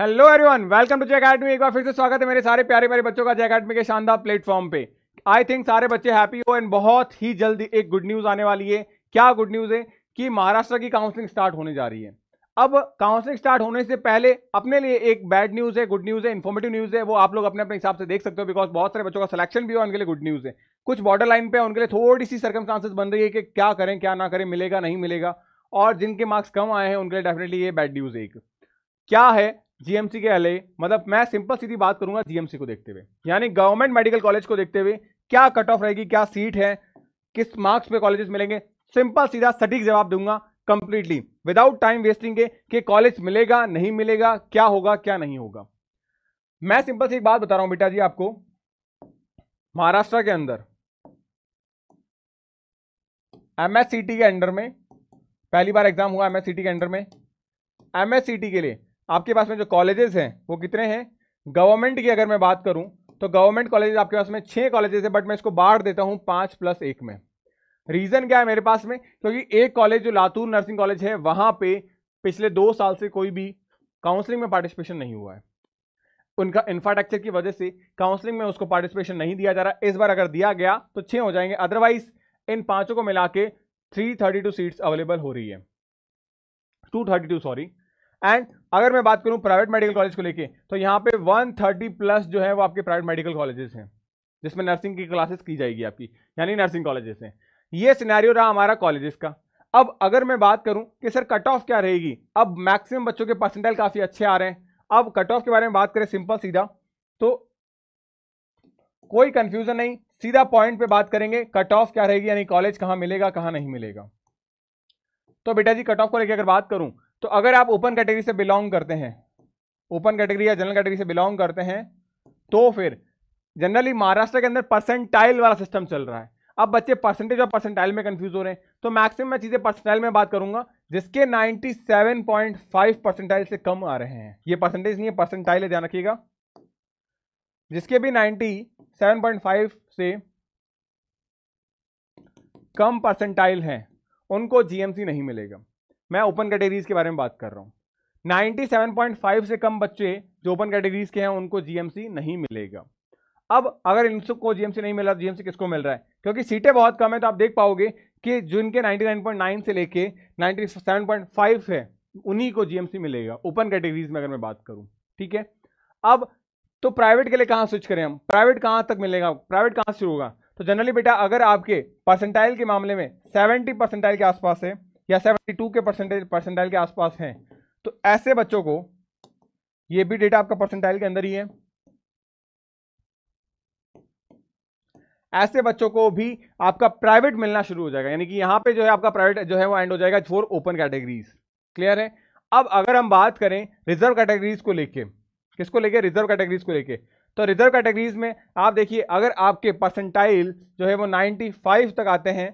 hello everyone welcome to Jai academy एक बार फिर से स्वागत है मेरे सारे प्यारे प्यारे बच्चों का जय अकेडमी के शानदार प्लेटफॉर्म पे आई थिंक सारे बच्चे हैप्पी हो एंड बहुत ही जल्दी एक गुड न्यूज़ आने वाली है क्या गुड न्यूज़ है कि महाराष्ट्र की काउंसलिंग स्टार्ट होने जा रही है अब काउंसलिंग स्टार्ट होने से पहले अपने लिए एक बैड न्यूज़ है गुड न्यूज़ है इन्फॉर्मेटिव न्यूज़ है वो आप लोग अपने अपने हिसाब से देख सकते हो बिकॉज बहुत सारे बच्चों का सिलेक्शन भी है उनके लिए गुड न्यूज़ है कुछ बॉर्डर लाइन पे उनके लिए थोड़ी सी सर्कमस्टांसेस बन रही है कि क्या करें क्या ना करें मिलेगा नहीं मिलेगा और जिनके मार्क्स कम आए हैं उनके लिए डेफिनेटली ये बैड न्यूज़ है एक क्या है जीएमसी के एलए मतलब मैं सिंपल सीधी बात करूंगा जीएमसी को देखते हुए यानी गवर्नमेंट मेडिकल कॉलेज को देखते हुए क्या कट ऑफ रहेगी क्या सीट है किस मार्क्स पे कॉलेजेस मिलेंगे सिंपल सीधा सटीक जवाब दूंगा कंप्लीटली विदाउट टाइम वेस्टिंग के कि कॉलेज मिलेगा नहीं मिलेगा क्या होगा क्या नहीं होगा मैं सिंपल सी एक बात बता रहा हूं बेटा जी आपको महाराष्ट्र के अंदर एमएससीटी के अंडर में पहली बार एग्जाम हुआ एमएससीटी के अंडर में एमएससीटी के लिए आपके पास में जो कॉलेजेस हैं वो कितने हैं गवर्नमेंट की अगर मैं बात करूं तो गवर्नमेंट कॉलेज आपके पास में छः कॉलेजेस है बट मैं इसको बाढ़ देता हूं पाँच प्लस एक में रीज़न क्या है मेरे पास में क्योंकि तो एक कॉलेज जो लातूर नर्सिंग कॉलेज है वहाँ पे पिछले दो साल से कोई भी काउंसलिंग में पार्टिसिपेशन नहीं हुआ है उनका इंफ्रास्ट्रक्चर की वजह से काउंसलिंग में उसको पार्टिसिपेशन नहीं दिया जा रहा इस बार अगर दिया गया तो छः हो जाएंगे अदरवाइज इन पाँचों को मिला के three thirty two seats available हो रही है two thirty two sorry and अगर मैं बात करूं प्राइवेट मेडिकल कॉलेज को लेके तो यहाँ पे 130 प्लस जो है वो आपके प्राइवेट मेडिकल कॉलेजेस हैं जिसमें नर्सिंग की क्लासेस की जाएगी आपकी यानी नर्सिंग कॉलेजेस हैं ये सिनेरियो रहा हमारा कॉलेजेस का अब अगर मैं बात करूं कि सर कट ऑफ क्या रहेगी अब मैक्सिमम बच्चों के परसेंटेज काफ़ी अच्छे आ रहे हैं अब कट ऑफ के बारे में बात करें सिंपल सीधा तो कोई कंफ्यूजन नहीं सीधा पॉइंट पे बात करेंगे कट ऑफ क्या रहेगी यानी कॉलेज कहाँ मिलेगा कहाँ नहीं मिलेगा तो बेटा जी कट ऑफ को लेकर अगर बात करूं तो अगर आप ओपन कैटेगरी से बिलोंग करते हैं ओपन कैटेगरी या जनरल कैटेगरी से बिलोंग करते हैं तो फिर जनरली महाराष्ट्र के अंदर परसेंटाइल वाला सिस्टम चल रहा है अब बच्चे परसेंटेज और परसेंटाइल में कंफ्यूज हो रहे हैं तो मैक्सिमम मैं चीज़ें परसेंटाइल में बात करूंगा जिसके 97.5 परसेंटाइल से कम आ रहे हैं ये परसेंटेज नहीं है परसेंटाइल है ध्यान रखिएगा जिसके भी 97.5 से कम परसेंटाइल हैं उनको जीएमसी नहीं मिलेगा मैं ओपन कैटेगरीज के बारे में बात कर रहा हूँ 97.5 से कम बच्चे जो ओपन कैटेगरीज के हैं उनको जीएमसी नहीं मिलेगा अब अगर इन को जीएमसी नहीं मिला तो जीएमसी किसको मिल रहा है क्योंकि सीटें बहुत कम है तो आप देख पाओगे कि जिनके 99.9 से लेके 97.5 है उन्हीं को जीएमसी मिलेगा ओपन कैटेगरीज में अगर मैं बात करूं ठीक है अब तो प्राइवेट के लिए कहाँ स्विच करें हम प्राइवेट कहाँ तक मिलेगा प्राइवेट कहाँ से होगा तो जनरली बेटा अगर आपके परसेंटाइल के मामले में सेवेंटी परसेंटाइल के आसपास है या 72 के परसेंटेज परसेंटाइल के आसपास हैं तो ऐसे बच्चों को ये भी डेटा आपका परसेंटाइल के अंदर ही है ऐसे बच्चों को भी आपका प्राइवेट मिलना शुरू हो जाएगा यानी कि यहां पे जो है आपका प्राइवेट जो है वो एंड हो जाएगा फोर ओपन कैटेगरीज क्लियर है अब अगर हम बात करें रिजर्व कैटेगरीज को लेके किसको लेके रिजर्व कैटेगरीज को लेके तो रिजर्व कैटेगरीज में आप देखिए अगर आपके परसेंटाइल जो है वो 95 तक आते हैं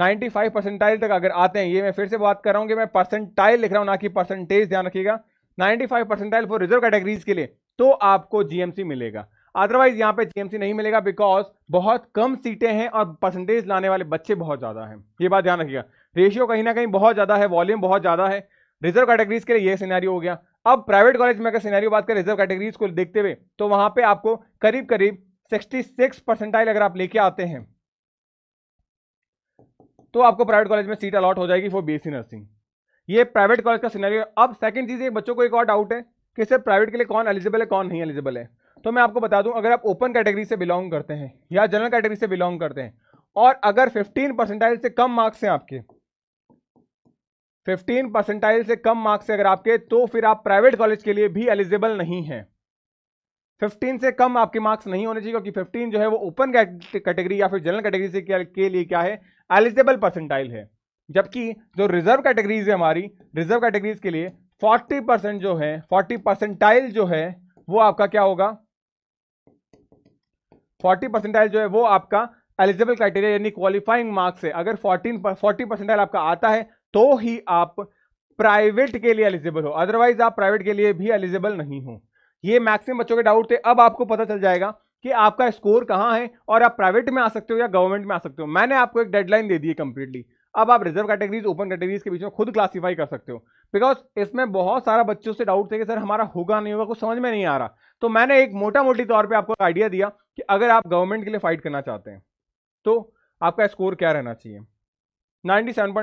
95 परसेंटाइल तक अगर आते हैं ये मैं फिर से बात कर रहा हूँ कि मैं परसेंटाइल लिख रहा हूँ ना कि परसेंटेज ध्यान रखिएगा 95 परसेंटाइल फॉर रिजर्व कैटेगरीज के लिए तो आपको जीएमसी मिलेगा अदरवाइज यहाँ पे जीएमसी नहीं मिलेगा बिकॉज बहुत कम सीटें हैं और परसेंटेज लाने वाले बच्चे बहुत ज़्यादा हैं ये बात ध्यान रखिएगा रेशियो कहीं ना कहीं बहुत ज़्यादा है वॉल्यूम बहुत ज़्यादा है रिजर्व कैटेगरीज के लिए ये सीनारी हो गया अब प्राइवेट कॉलेज में अगर सीनारी बात करें रिजर्व कैटेगरीज को देखते हुए तो वहाँ पर आपको करीब करीब सिक्सटी परसेंटाइल अगर आप लेके आते हैं तो आपको प्राइवेट कॉलेज में सीट अलॉट हो जाएगी फॉर बी नर्सिंग ये प्राइवेट कॉलेज का सीनरी अब सेकंड चीज़ ये बच्चों को एक और डाउट है कि सिर्फ प्राइवेट के लिए कौन एलिजिबल है कौन नहीं एलिजिबल है तो मैं आपको बता दूं अगर आप ओपन कैटेगरी से बिलोंग करते हैं या जनरल कैटेगरी से बिलोंग करते हैं और अगर 15 परसेंटाइल से कम मार्क्स हैं आपके 15 परसेंटाइल से कम मार्क्स अगर आपके तो फिर आप प्राइवेट कॉलेज के लिए भी एलिजिबल नहीं हैं 15 से कम आपके मार्क्स नहीं होने चाहिए क्योंकि 15 जो है वो ओपन कैटेगरी या फिर जनरल कैटेगरी से के लिए क्या है एलिजिबल परसेंटाइल है जबकि जो रिजर्व कैटेगरीज है हमारी रिजर्व कैटेगरीज के लिए 40 परसेंट जो है 40 परसेंटाइल जो है वो आपका क्या होगा 40 परसेंटाइल जो है वो आपका एलिजिबल क्राइटेरिया यानी क्वालिफाइंग मार्क्स है अगर 14 फोर्टी परसेंटाइल आपका आता है तो ही आप प्राइवेट के लिए एलिजिबल हो अदरवाइज आप प्राइवेट के लिए भी एलिजिबल नहीं हो ये मैक्सिमम बच्चों के डाउट थे अब आपको पता चल जाएगा कि आपका स्कोर कहाँ है और आप प्राइवेट में आ सकते हो या गवर्नमेंट में आ सकते हो मैंने आपको एक डेडलाइन दे दी है कंप्लीटली अब आप रिजर्व कैटेगरीज ओपन कैटेगरीज के बीच में खुद क्लासीफाई कर सकते हो बिकॉज इसमें बहुत सारा बच्चों से डाउट थे कि सर हमारा होगा नहीं होगा कुछ समझ में नहीं आ रहा तो मैंने एक मोटा मोटी तौर पर आपको आइडिया दिया कि अगर आप गवर्नमेंट के लिए फाइट करना चाहते हैं तो आपका स्कोर क्या रहना चाहिए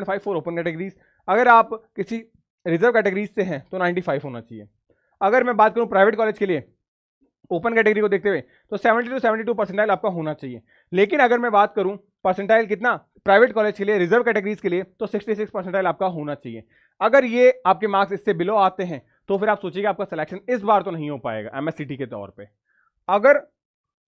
फाइव फोर ओपन कैटेगरीज अगर आप किसी रिजर्व कैटेगरीज से हैं तो 95 होना चाहिए अगर मैं बात करूं प्राइवेट कॉलेज के लिए ओपन कैटेगरी को देखते हुए तो 70 टू 72 परसेंटाइल आपका होना चाहिए लेकिन अगर मैं बात करूं परसेंटाइल कितना प्राइवेट कॉलेज के लिए रिजर्व कैटेगरीज के लिए तो 66 परसेंटाइल आपका होना चाहिए अगर ये आपके मार्क्स इससे बिलो आते हैं तो फिर आप सोचिएगा आपका सिलेक्शन इस बार तो नहीं हो पाएगा एम के तौर पर अगर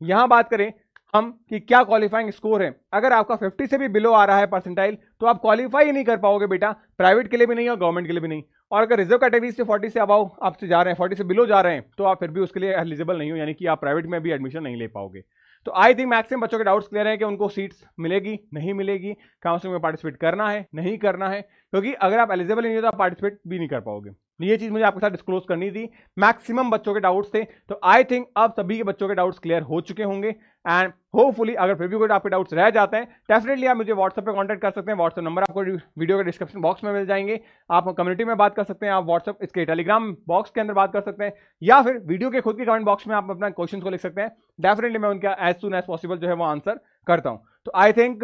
यहाँ बात करें हम कि क्या क्वालिफाइंग स्कोर है अगर आपका 50 से भी बिलो आ रहा है परसेंटाइल तो आप क्वालिफाई ही नहीं कर पाओगे बेटा प्राइवेट के लिए भी नहीं और गवर्नमेंट के लिए भी नहीं और अगर रिजर्व कैटेगरी से 40 से अबाव आपसे जा रहे हैं 40 से बिलो जा रहे हैं तो आप फिर भी उसके लिए एलिजिबल नहीं हो यानी कि आप प्राइवेट में भी एडमिशन नहीं ले पाओगे तो आई थिंक मैक्सिमम बच्चों के डाउट्स क्लियर हैं कि उनको सीट्स मिलेगी नहीं मिलेगी काउंसलिंग में पार्टिसिपेट करना है नहीं करना है क्योंकि अगर आप एलिजिबल नहीं हो तो आप पार्टिसिपेट भी नहीं कर पाओगे ये चीज़ मुझे आपके साथ डिस्क्लोज करनी थी मैक्सिमम बच्चों के डाउट्स थे तो आई थिंक अब सभी के बच्चों के डाउट्स क्लियर हो चुके होंगे एंड होपफुली अगर फिर भी कोई आपके डाउट्स रह जाते हैं डेफिनेटली आप मुझे व्हाट्सएप पे कांटेक्ट कर सकते हैं व्हाट्सएप नंबर आपको वीडियो के डिस्क्रिप्शन बॉक्स में मिल जाएंगे आप कम्युनिटी में बात कर सकते हैं आप व्हाट्सएप इसके टेलीग्राम बॉक्स के अंदर बात कर सकते हैं या फिर वीडियो के खुद के कमेंट बॉक्स में आप अपना क्वेश्चन को लिख सकते हैं डेफिनेटली मैं उनका एज सुन एज पॉसिबल जो है वो आंसर करता हूँ तो आई थिंक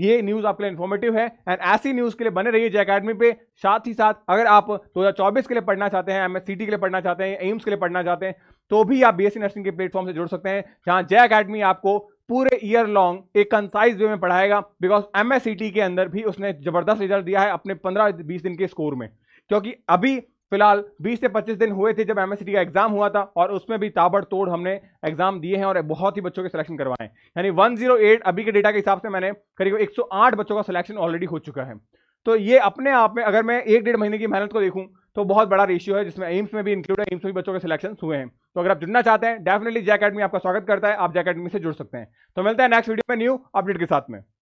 ये न्यूज़ आपके लिए इन्फॉर्मेटिव है एंड ऐसी न्यूज़ के लिए बने रहिए जय अकेडमी पे साथ ही साथ अगर आप 2024 के लिए पढ़ना चाहते हैं एम के लिए पढ़ना चाहते हैं एम्स के लिए पढ़ना चाहते हैं तो भी आप बी नर्सिंग के प्लेटफॉर्म से जुड़ सकते हैं जहां जय अकेडमी आपको पूरे ईयर लॉन्ग एक कंसाइज वे में पढ़ाएगा बिकॉज एम के अंदर भी उसने जबरदस्त रिजल्ट दिया है अपने पंद्रह बीस दिन के स्कोर में क्योंकि अभी फिलहाल 20 से 25 दिन हुए थे जब एम का एग्जाम हुआ था और उसमें भी ताबड़तोड़ हमने एग्जाम दिए हैं और बहुत ही बच्चों के सिलेक्शन करवाए यानी 108 अभी के डेटा के हिसाब से मैंने करीब 108 बच्चों का सिलेक्शन ऑलरेडी हो चुका है तो ये अपने आप में अगर मैं एक डेढ़ महीने की मेहनत को देखूँ तो बहुत बड़ा रेशियो है जिसमें एम्स में भी इंक्लूड है एम्स में भी बच्चों के सिलेक्शन हुए हैं तो अगर आप जुड़ना चाहते हैं डेफिनेटली जय अकेडमी आपका स्वागत करता है आप जय अकेडमी से जुड़ सकते हैं तो मिलते हैं नेक्स्ट वीडियो में न्यू अपडेट के साथ में